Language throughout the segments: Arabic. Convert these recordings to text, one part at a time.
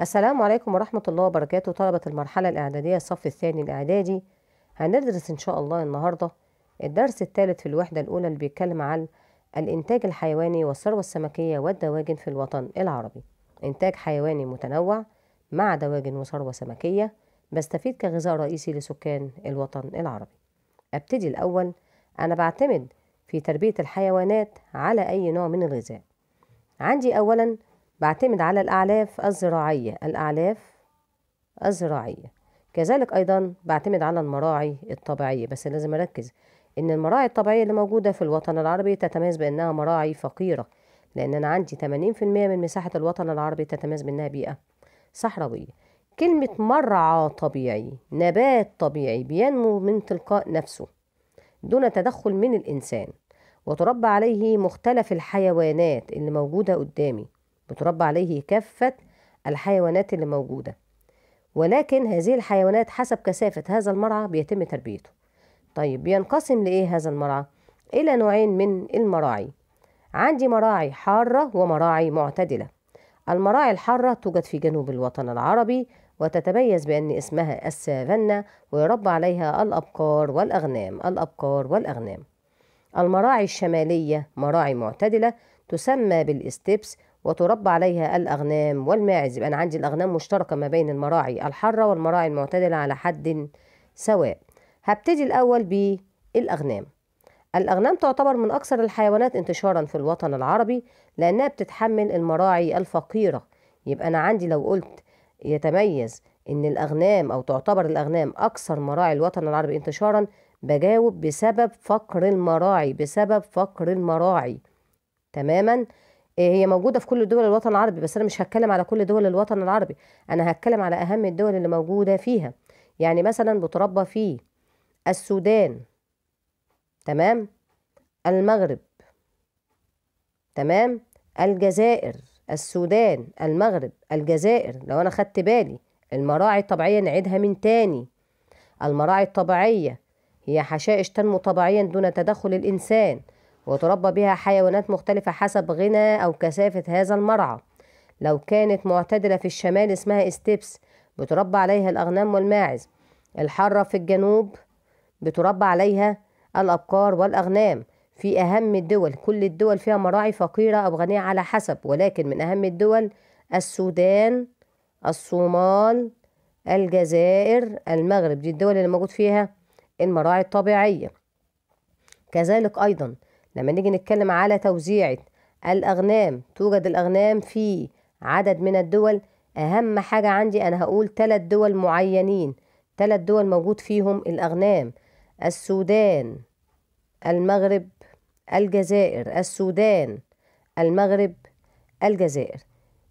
السلام عليكم ورحمة الله وبركاته طلبة المرحلة الإعدادية الصف الثاني الإعدادي هندرس إن شاء الله النهاردة الدرس الثالث في الوحدة الأولى اللي بيتكلم عن الإنتاج الحيواني والثروة السمكية والدواجن في الوطن العربي إنتاج حيواني متنوع مع دواجن وثروة سمكية بستفيد كغذاء رئيسي لسكان الوطن العربي أبتدي الأول أنا بعتمد في تربية الحيوانات على أي نوع من الغذاء عندي أولا بعتمد على الأعلاف الزراعية الأعلاف الزراعية كذلك أيضا بعتمد على المراعي الطبيعية بس لازم أركز إن المراعي الطبيعية اللي موجودة في الوطن العربي تتميز بأنها مراعي فقيرة لأن أنا عندي 80% من مساحة الوطن العربي تتميز بأنها بيئة صحراوية كلمة مرعى طبيعي نبات طبيعي بينمو من تلقاء نفسه دون تدخل من الإنسان وتربى عليه مختلف الحيوانات اللي موجودة قدامي بتربى عليه كافة الحيوانات اللي موجودة ولكن هذه الحيوانات حسب كثافة هذا المرعى بيتم تربيته طيب بينقسم لإيه هذا المرعى؟ إلى نوعين من المراعي عندي مراعي حارة ومراعي معتدلة المراعي الحارة توجد في جنوب الوطن العربي وتتميز بأن اسمها السافنة ويربى عليها الأبقار والأغنام الأبقار والأغنام المراعي الشمالية مراعي معتدلة تسمى بالإستبس وتربى عليها الأغنام والماعز يبقى أنا عندي الأغنام مشتركة ما بين المراعي الحارة والمراعي المعتدلة على حد سواء هبتدي الأول بالأغنام الأغنام تعتبر من أكثر الحيوانات انتشارا في الوطن العربي لأنها بتتحمل المراعي الفقيرة يبقى أنا عندي لو قلت يتميز إن الأغنام أو تعتبر الأغنام أكثر مراعي الوطن العربي انتشارا بجاوب بسبب فقر المراعي بسبب فقر المراعي تماما آه، هي موجودة في كل دول الوطن العربي بس أنا مش هتكلم على كل دول الوطن العربي أنا هتكلم على أهم الدول اللي موجودة فيها يعني مثلا بتربى في السودان تمام المغرب تمام الجزائر السودان المغرب الجزائر لو أنا خدت بالي المراعي الطبيعية نعيدها من تاني المراعي الطبيعية هي حشائش تنمو طبيعيا دون تدخل الإنسان وتربى بها حيوانات مختلفة حسب غنى أو كثافة هذا المرعى لو كانت معتدلة في الشمال اسمها استيبس بتربى عليها الأغنام والماعز الحارة في الجنوب بتربى عليها الأبقار والأغنام في أهم الدول كل الدول فيها مراعي فقيرة أو غنية على حسب ولكن من أهم الدول السودان الصومال الجزائر المغرب دي الدول اللي موجود فيها المراعي الطبيعية كذلك أيضا لما نيجي نتكلم على توزيع الأغنام توجد الأغنام في عدد من الدول أهم حاجة عندي أنا هقول ثلاث دول معينين ثلاث دول موجود فيهم الأغنام السودان المغرب الجزائر السودان المغرب الجزائر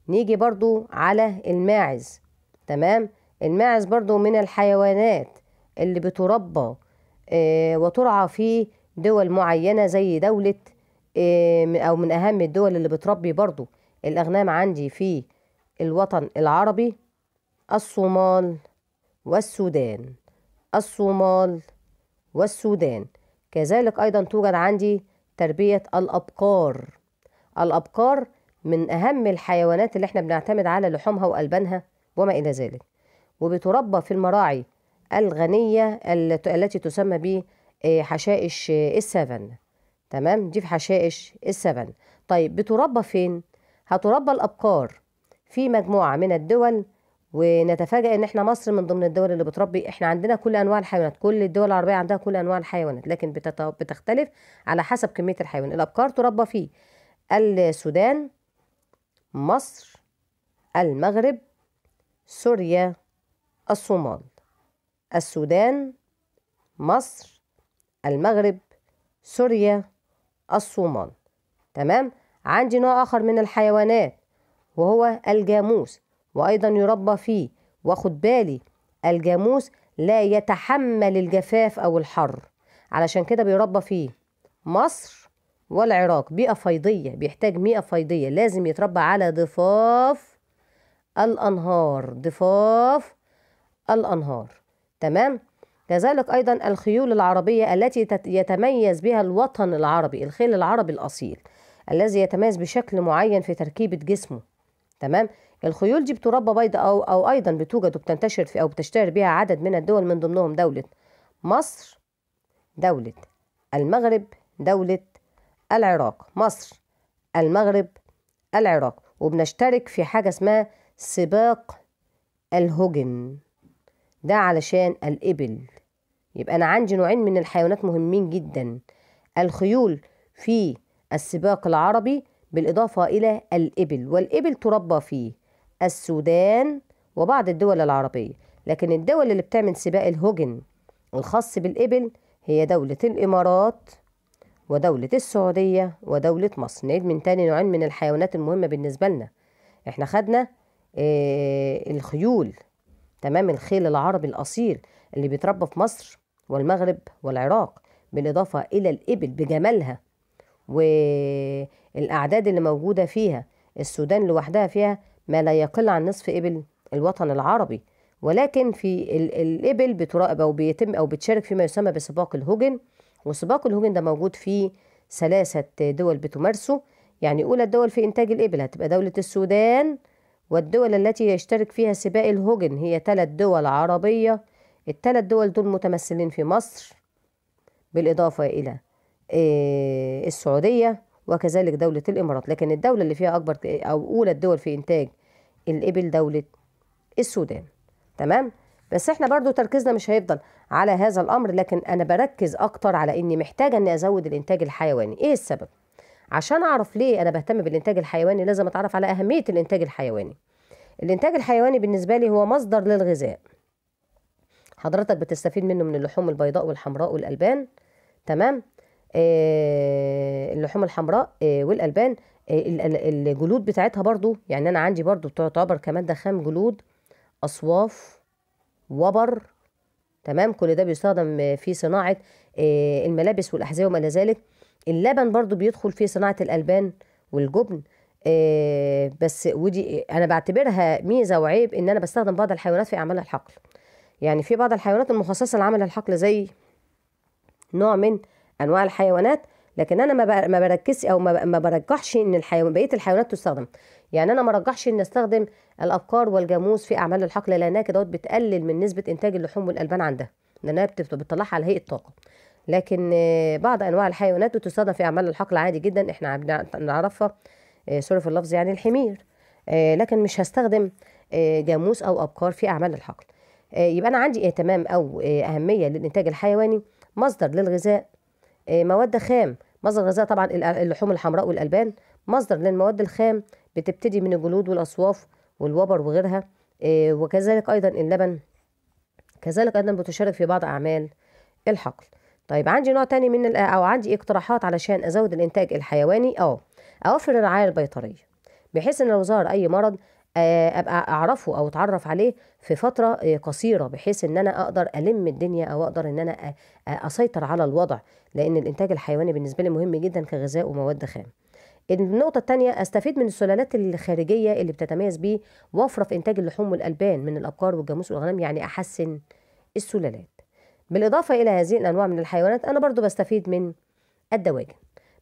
نيجي برضو على الماعز تمام الماعز برضو من الحيوانات اللي بتربى آه، وترعى في دول معينة زي دولة أو من أهم الدول اللي بتربي برضو الأغنام عندي في الوطن العربي الصومال والسودان الصومال والسودان كذلك أيضا توجد عندي تربية الأبقار الأبقار من أهم الحيوانات اللي احنا بنعتمد على لحومها وألبانها وما إلى ذلك وبتربى في المراعي الغنية التي تسمى آه، حشائش السفن آه، تمام دي في حشائش السفن طيب بتربى فين هتربى الابقار في مجموعه من الدول ونتفاجئ ان احنا مصر من ضمن الدول اللي بتربي احنا عندنا كل انواع الحيوانات كل الدول العربيه عندها كل انواع الحيوانات لكن بتختلف على حسب كميه الحيوان الابقار تربى في السودان مصر المغرب سوريا الصومال السودان مصر المغرب سوريا الصومال تمام عندي نوع آخر من الحيوانات وهو الجاموس وأيضا يربى فيه واخد بالي الجاموس لا يتحمل الجفاف أو الحر علشان كده بيربى فيه مصر والعراق بيئة فيضية بيحتاج بيئة فيضية لازم يتربى على ضفاف الأنهار ضفاف الأنهار تمام كذلك أيضا الخيول العربية التي يتميز بها الوطن العربي الخيل العربي الأصيل الذي يتميز بشكل معين في تركيبة جسمه تمام الخيول دي بتربى بيض أو, أو أيضا بتوجد وبتنتشر في أو بتشتهر بها عدد من الدول من ضمنهم دولة مصر دولة المغرب دولة العراق مصر المغرب العراق وبنشترك في حاجة اسمها سباق الهجن ده علشان الإبل يبقى أنا عندي نوعين من الحيوانات مهمين جدا الخيول في السباق العربي بالإضافة إلى الإبل والإبل تربى في السودان وبعض الدول العربية لكن الدول اللي بتعمل سباق الهوجن الخاص بالإبل هي دولة الإمارات ودولة السعودية ودولة مصر نعيد من تاني نوعين من الحيوانات المهمة بالنسبة لنا احنا خدنا آه، الخيول تمام الخيل العربي الأصيل اللي بيتربى في مصر والمغرب والعراق بالإضافة إلى الإبل بجمالها والأعداد اللي موجودة فيها السودان لوحدها فيها ما لا يقل عن نصف إبل الوطن العربي ولكن في الإبل بتراقب أو بيتم أو بتشارك فيما يسمى بسباق الهجن وسباق الهجن ده موجود في ثلاثة دول بتمارسه يعني أولى الدول في إنتاج الإبل هتبقى دولة السودان والدول التي يشترك فيها سباق الهجن هي ثلاث دول عربية التلات دول دول متمثلين في مصر بالإضافة إلى آه، السعودية وكذلك دولة الإمارات لكن الدولة اللي فيها أكبر أو أولى الدول في إنتاج الإبل دولة السودان تمام بس احنا برضو تركيزنا مش هيفضل على هذا الأمر لكن أنا بركز أكتر على إني محتاجة إني أزود الإنتاج الحيواني إيه السبب؟ عشان أعرف ليه أنا بهتم بالإنتاج الحيواني لازم أتعرف على أهمية الإنتاج الحيواني الإنتاج الحيواني بالنسبة لي هو مصدر للغذاء حضرتك بتستفيد منه من اللحوم البيضاء والحمراء والألبان تمام آه، اللحوم الحمراء آه، والألبان آه، الجلود بتاعتها برضو يعني أنا عندي برضو تعتبر كمادة خام جلود أصواف وبر تمام كل ده بيستخدم في صناعة الملابس والأحذية وما إلى ذلك اللبن برضو بيدخل في صناعة الألبان والجبن بس ودي أنا بعتبرها ميزة وعيب إن أنا بستخدم بعض الحيوانات في أعمال الحقل يعني في بعض الحيوانات المخصصة لعمل الحقل زي نوع من أنواع الحيوانات لكن انا ما بركزش او ما برجحش ان الحيوان بقيه الحيوانات تستخدم يعني انا ما رجحش ان استخدم الابقار والجاموس في اعمال الحقل لانها كده بتقلل من نسبه انتاج اللحوم والالبان عندها لانها بتطلعها على هيئه طاقه لكن آه، بعض انواع الحيوانات بتستخدم في اعمال الحقل عادي جدا احنا بنعرفها سوري آه، في اللفظ يعني الحمير آه، لكن مش هستخدم جاموس او ابقار في اعمال الحقل آه، يبقى أنا عندي اهتمام أو آه، أهمية للإنتاج الحيواني مصدر للغذاء آه، مواد خام مصدر الغذاء طبعا اللحوم الحمراء والألبان مصدر للمواد الخام بتبتدي من الجلود والأصواف والوبر وغيرها وكذلك أيضا اللبن كذلك أيضا بتشارك في بعض أعمال الحقل طيب عندي نوع تاني من أو عندي اقتراحات علشان أزود الإنتاج الحيواني أو أوفر الرعاية البيطرية بحيث ان لو ظهر اي مرض آه، ابقى اعرفه او اتعرف عليه في فتره آه، قصيره بحيث ان انا اقدر الم الدنيا او اقدر ان انا اسيطر على الوضع لان الانتاج الحيواني بالنسبه لي مهم جدا كغذاء ومواد خام النقطة الثانية استفيد من السلالات الخارجية اللي بتتميز بيه وفرة في إنتاج اللحوم والألبان من الأبقار والجاموس والغنم يعني أحسن السلالات بالإضافة إلى هذه الأنواع من الحيوانات أنا برضو بستفيد من الدواجن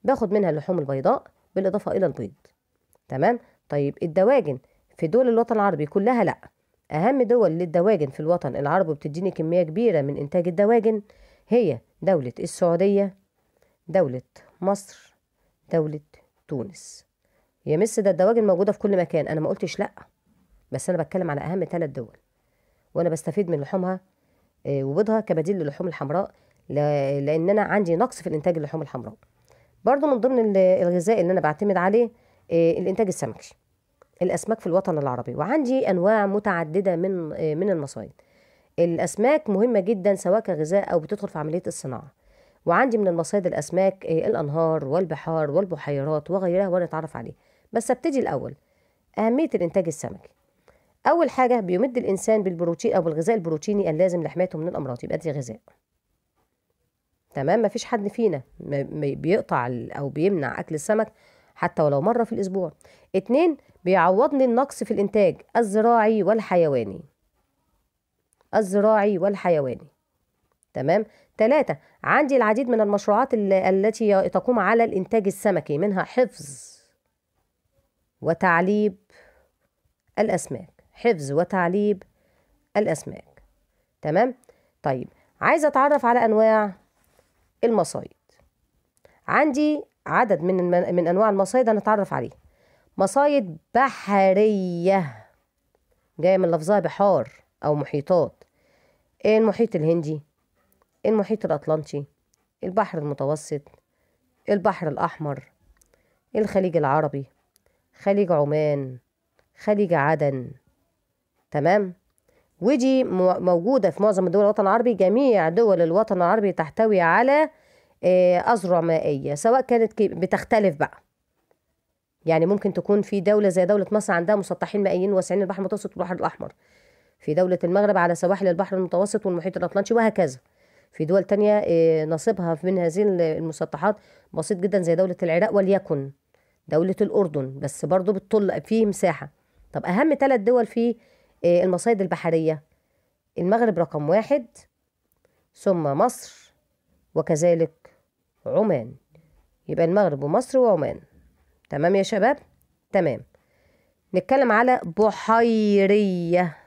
باخد منها اللحوم البيضاء بالإضافة إلى البيض تمام طيب الدواجن في دول الوطن العربي كلها لا أهم دول للدواجن في الوطن العربي بتديني كمية كبيرة من إنتاج الدواجن هي دولة السعودية دولة مصر دولة تونس يا مس ده الدواجن موجودة في كل مكان أنا ما قلتش لأ بس أنا بتكلم على أهم ثلاث دول وأنا بستفيد من لحومها آه، وبيضها كبديل للحوم الحمراء لأن أنا عندي نقص في الإنتاج اللحوم الحمراء برضو من ضمن الغذاء اللي أنا بعتمد عليه آه، الإنتاج السمكي الاسماك في الوطن العربي وعندي انواع متعدده من من المصايد الاسماك مهمه جدا سواء كغذاء او بتدخل في عمليه الصناعه وعندي من المصايد الاسماك آه، الانهار والبحار والبحيرات وغيرها ونتعرف عليه بس ابتدي الاول اهميه الانتاج السمكي اول حاجه بيمد الانسان بالبروتين او بالغذاء البروتيني اللازم لحمايته من الامراض يبقى دي غذاء تمام مفيش حد فينا بيقطع او بيمنع اكل السمك حتى ولو مرة في الأسبوع اتنين بيعوضني النقص في الإنتاج الزراعي والحيواني الزراعي والحيواني تمام تلاتة عندي العديد من المشروعات التي تقوم على الإنتاج السمكي منها حفظ وتعليب الأسماك حفظ وتعليب الأسماك تمام طيب عايزة أتعرف على أنواع المصايد عندي عدد من من انواع المصايد هنتعرف عليه مصايد بحريه جايه من لفظها بحار او محيطات إيه المحيط الهندي إيه المحيط الاطلنطي إيه البحر المتوسط البحر الاحمر الخليج العربي خليج عمان خليج عدن تمام ودي موجودة في معظم دول الوطن العربي جميع دول الوطن العربي تحتوي على آه، أذرع مائية سواء كانت بتختلف بقى يعني ممكن تكون في دولة زي دولة مصر عندها مسطحين مائيين واسعين البحر المتوسط والبحر الأحمر في دولة المغرب على سواحل البحر المتوسط والمحيط الأطلنطي وهكذا في دول تانية آه، نصيبها من هذه المسطحات بسيط جدا زي دولة العراق وليكن دولة الأردن بس برضو بتطل فيه مساحة طب أهم ثلاث دول في آه، المصايد البحرية المغرب رقم واحد ثم مصر وكذلك عمان يبقى المغرب ومصر وعمان تمام يا شباب تمام نتكلم على بحيرية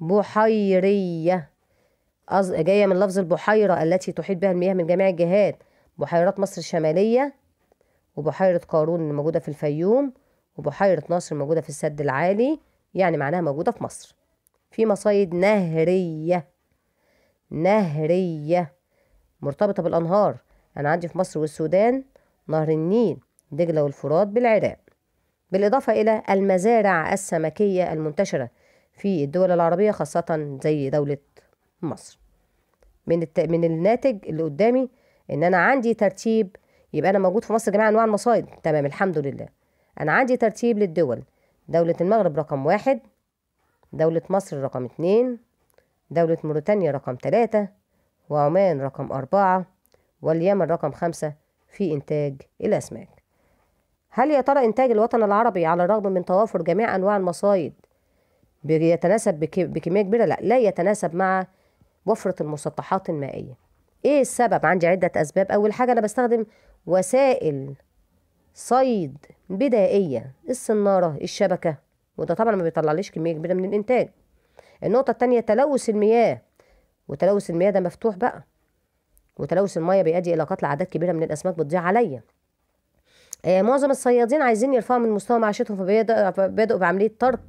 بحيرية جاية من لفظ البحيرة التي تحيط بها المياه من جميع الجهات بحيرات مصر الشمالية وبحيرة قارون اللي موجودة في الفيوم وبحيرة ناصر موجودة في السد العالي يعني معناها موجودة في مصر في مصايد نهرية نهرية مرتبطة بالأنهار أنا عندي في مصر والسودان نهر النيل دجلة والفرات بالعراق بالإضافة إلى المزارع السمكية المنتشرة في الدول العربية خاصة زي دولة مصر من, الت... من الناتج اللي قدامي إن أنا عندي ترتيب يبقى أنا موجود في مصر جميع أنواع المصايد تمام الحمد لله أنا عندي ترتيب للدول دولة المغرب رقم واحد دولة مصر رقم اتنين دولة موريتانيا رقم تلاتة وعمان رقم أربعة واليمن رقم خمسة في إنتاج الأسماك هل يا ترى إنتاج الوطن العربي على الرغم من توافر جميع أنواع المصايد بيتناسب بكمية كبيرة؟ لا لا يتناسب مع وفرة المسطحات المائية إيه السبب؟ عندي عدة أسباب أول حاجة أنا بستخدم وسائل صيد بدائية الصنارة الشبكة وده طبعا ما بيطلعليش كمية كبيرة من الإنتاج النقطة التانية تلوث المياه وتلوث المياه ده مفتوح بقى وتلوث الميه بيؤدي الى قتل اعداد كبيره من الاسماك بتضيع عليا آه معظم الصيادين عايزين يرفعوا من مستوى معيشتهم فبيبدأوا بعمليه ترك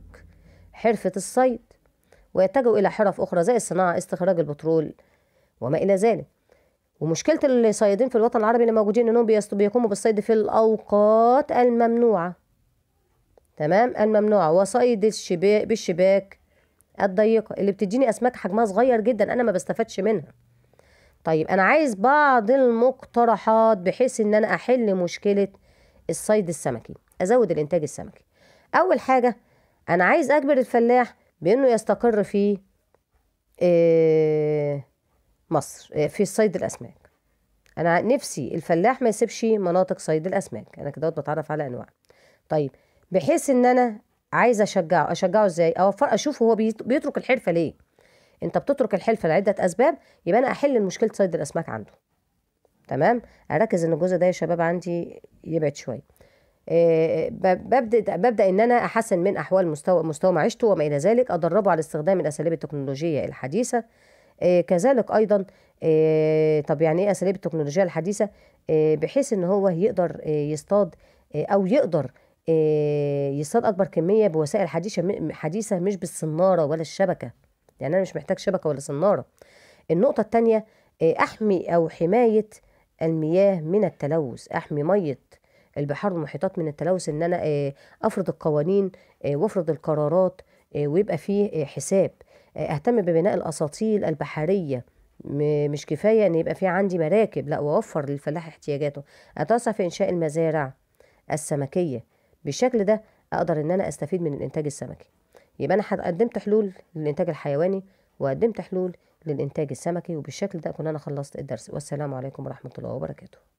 حرفه الصيد ويتجهوا الى حرف اخرى زي الصناعه استخراج البترول وما الى ذلك ومشكله الصيادين في الوطن العربي اللي موجودين انهم بيقوموا بالصيد في الاوقات الممنوعه تمام الممنوعه وصيد الشباك بالشباك الضيقه اللي بتديني اسماك حجمها صغير جدا انا ما بستفادش منها طيب انا عايز بعض المقترحات بحيث ان انا احل مشكله الصيد السمكي ازود الانتاج السمكي اول حاجه انا عايز اجبر الفلاح بانه يستقر في آه، مصر آه، في صيد الاسماك انا نفسي الفلاح ما يسيبش مناطق صيد الاسماك انا كده بتعرف على انواع طيب بحيث ان انا عايز اشجعه اشجعه ازاي اوفر اشوف هو بيترك الحرفه ليه انت بتترك الحلف لعده اسباب يبقى انا احل مشكله صيد الاسماك عنده تمام اركز ان الجزء ده يا شباب عندي يبعد شويه آه، ببدا ببدا ان انا احسن من احوال مستوى مستوى معيشته وما الى ذلك ادربه على استخدام الاساليب التكنولوجيه الحديثه آه، كذلك ايضا آه، طب يعني ايه اساليب التكنولوجيا الحديثه بحيث ان هو يقدر يصطاد او يقدر يصطاد اكبر كميه بوسائل حديثه حديثه مش بالصناره ولا الشبكه يعني انا مش محتاج شبكه ولا صناره النقطه الثانيه آه، احمي او حمايه المياه من التلوث احمي ميه البحار والمحيطات من التلوث ان انا آه، افرض القوانين آه، وافرض القرارات ويبقى فيه حساب اهتم ببناء الاساطيل البحريه مش كفايه ان يبقى في عندي مراكب لا واوفر للفلاح احتياجاته اتوسع في انشاء المزارع السمكيه بالشكل ده اقدر ان انا استفيد من الانتاج السمكي يبقى انا قدمت حلول للانتاج الحيواني وقدمت حلول للانتاج السمكي وبالشكل ده اكون انا خلصت الدرس والسلام عليكم ورحمه الله وبركاته